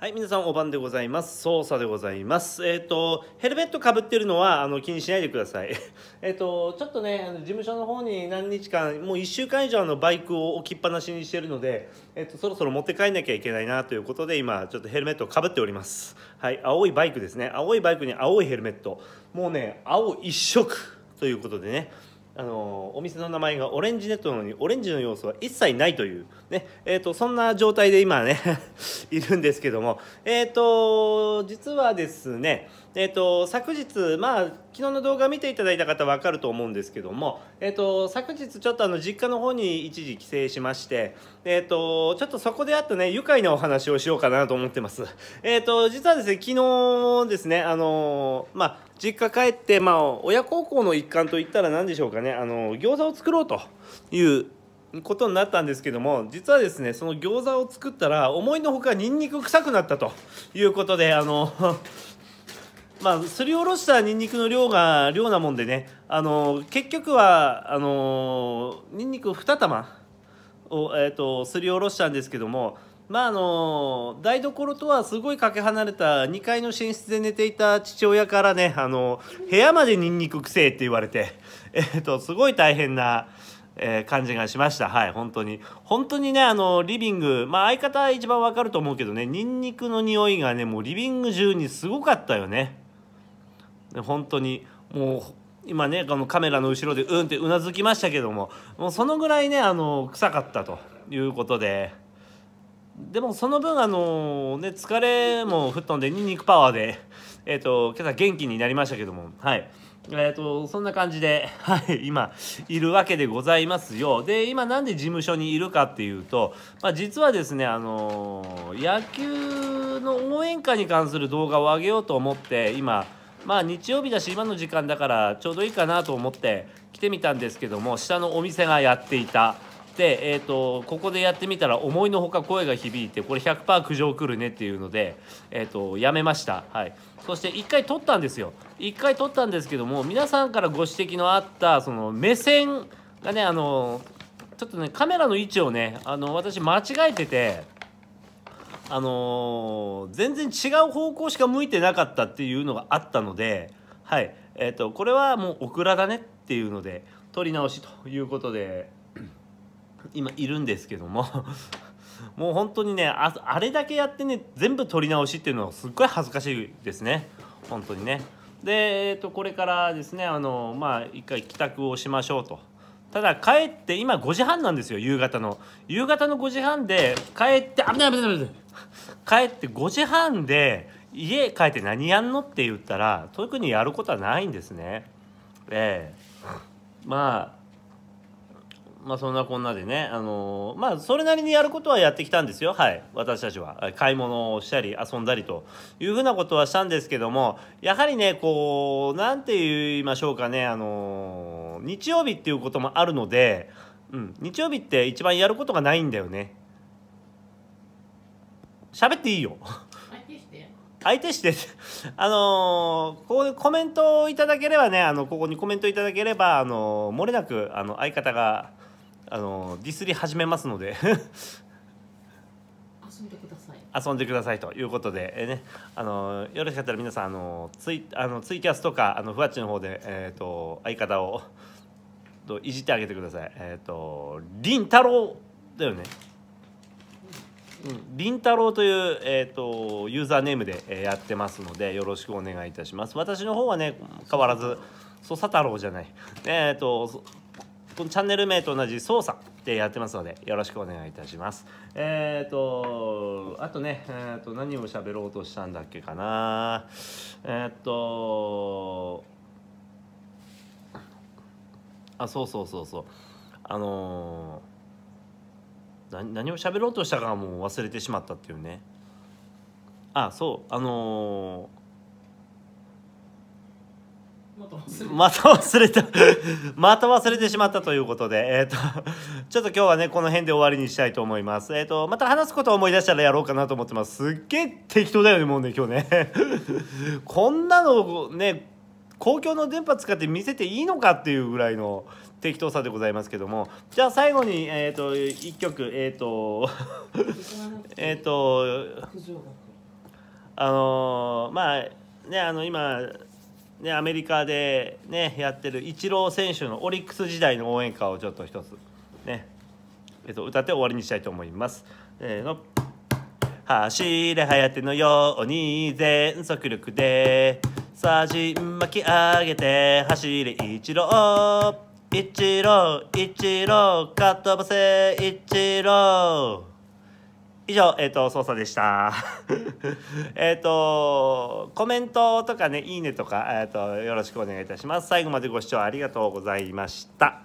はい、皆さんおんでございます。操作でございます。えっ、ー、と、ヘルメットかぶってるのは、あの、気にしないでください。えっと、ちょっとね、あの事務所の方に何日間、もう1週間以上のバイクを置きっぱなしにしてるので、えっと、そろそろ持って帰んなきゃいけないなということで、今、ちょっとヘルメットをかぶっております。はい、青いバイクですね。青いバイクに青いヘルメット。もうね、青一色ということでね。あのお店の名前がオレンジネットなのにオレンジの要素は一切ないという、ねえーと、そんな状態で今ね いるんですけども、えーと、実はですね、えーと、と昨日、まあ昨日の動画見ていただいた方分かると思うんですけども、えーと、昨日ちょっとあの実家の方に一時帰省しまして、えーと、ちょっとそこであったね愉快なお話をしようかなと思ってます。えーと、実はですね昨日ですねあのー、まあ実家帰って、まあ、親孝行の一環といったら何でしょうかねあの餃子を作ろうということになったんですけども実はですねその餃子を作ったら思いのほかにんにく臭くなったということであのまあ、すりおろしたにんにくの量が量なもんでね、あの結局はあのにんにく2玉を、えーと、すりおろしたんですけども、まああの台所とはすごいかけ離れた2階の寝室で寝ていた父親からね、あの部屋までにんにくくせえって言われて、えーと、すごい大変な。えー、感じがしました。はい、本当に。本当にね、あの、リビング、まあ相方は一番わかると思うけどね、ニンニクの匂いがね、もうリビング中にすごかったよね。本当にもう今ねこのカメラの後ろでうんってうなずきましたけどももうそのぐらいねあの臭かったということででもその分あのね疲れも吹っ飛んでニンニクパワーでえっ、ー、と今朝元気になりましたけどもはいえっ、ー、とそんな感じではい今いるわけでございますよで今なんで事務所にいるかっていうと、まあ、実はですねあの野球の応援歌に関する動画を上げようと思って今まあ日曜日だし今の時間だからちょうどいいかなと思って来てみたんですけども下のお店がやっていたで、えーと、ここでやってみたら思いのほか声が響いてこれ100%苦情来るねっていうので、えーとやめました、はい、そして1回撮ったんですよ1回撮ったんですけども皆さんからご指摘のあったその目線がねあのちょっとねカメラの位置をねあの私間違えてて。あのー、全然違う方向しか向いてなかったっていうのがあったので、はいえーと、これはもうオクラだねっていうので取り直しということで今いるんですけども もう本当にねああれだけやってね全部取り直しっていうのはすっごい恥ずかしいですね本当にね。で、えーと、これからですねあのまあ一回帰宅をしましょうと。ただ帰って今5時半なんですよ夕方の夕方の5時半で帰って危ない危ない危ない帰って5時半で家帰って何やんのって言ったら特にやることはないんですね。ええー、まあまあそんなこんなでね、あのー、まあそれなりにやることはやってきたんですよ、はい、私たちは。買い物をしたり、遊んだりというふうなことはしたんですけども、やはりね、こう、なんて言いましょうかね、あのー、日曜日っていうこともあるので、うん、日曜日って一番やることがないんだよね。喋っていいよ相手して相手して あのー、ここコメントをいただければねあのここにコメントいただければあのー、漏れなくあの相方があのー、ディスり始めますので 遊んでください遊んでくださいということで、えー、ねあのよろしかったら皆さんあのツイあのツイキャスとかあのふわっちの方で、えーと、と相方をといじってあげてくださいえっ、とりんたろうだよねり、うんたろうという、えーと、ユーザーネームで、えやってますのでよろしくお願いいたします私の方はね変わらずソサ太郎じゃないえっ、ー、とこのチャンネル名と同じ操作でやってますのでよろしくお願いいたしますえっ、ー、とあとね、えーと、と何を喋ろうとしたんだっけかなえっ、ー、とあそうそうそうそうあのー何を喋ろうとしたかもう忘れてしまったっていうねあそうあのー、また忘れた また忘れてしまったということで、えーと、ちょっと今日はねこの辺で終わりにしたいと思います、えーと、とまた話すことを思い出したらやろうかなと思ってますすっげえ適当だよねもうね今日ね こんなのね公共の電波使って見せていいのかっていうぐらいの適当さでございますけどもじゃあ最後に、えーと、1曲えっ、ー、とえっとあのー、まあねあの今ねアメリカでねやってるイチロー選手のオリックス時代の応援歌をちょっと一つねえっ、ー、と歌って終わりにしたいと思います。えーの走れはやてのように全速力でさじ巻き上げて走れ一郎一郎一郎かっ飛ばせ一郎以上、えっ、ー、と、操作でした。えっと、コメントとかね、いいねとか、えっ、ー、と、よろしくお願いいたします。最後までご視聴ありがとうございました。